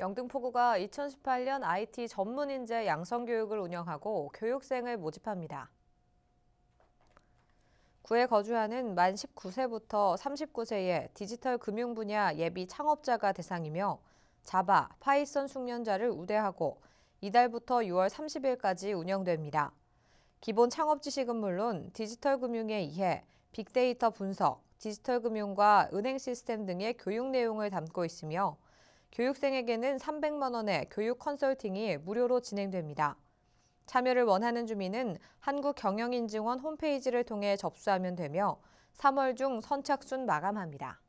영등포구가 2018년 IT 전문인재 양성교육을 운영하고 교육생을 모집합니다. 구에 거주하는 만 19세부터 39세의 디지털 금융 분야 예비 창업자가 대상이며 자바, 파이썬 숙련자를 우대하고 이달부터 6월 30일까지 운영됩니다. 기본 창업 지식은 물론 디지털 금융에 의해 빅데이터 분석, 디지털 금융과 은행 시스템 등의 교육 내용을 담고 있으며 교육생에게는 300만 원의 교육 컨설팅이 무료로 진행됩니다. 참여를 원하는 주민은 한국경영인증원 홈페이지를 통해 접수하면 되며 3월 중 선착순 마감합니다.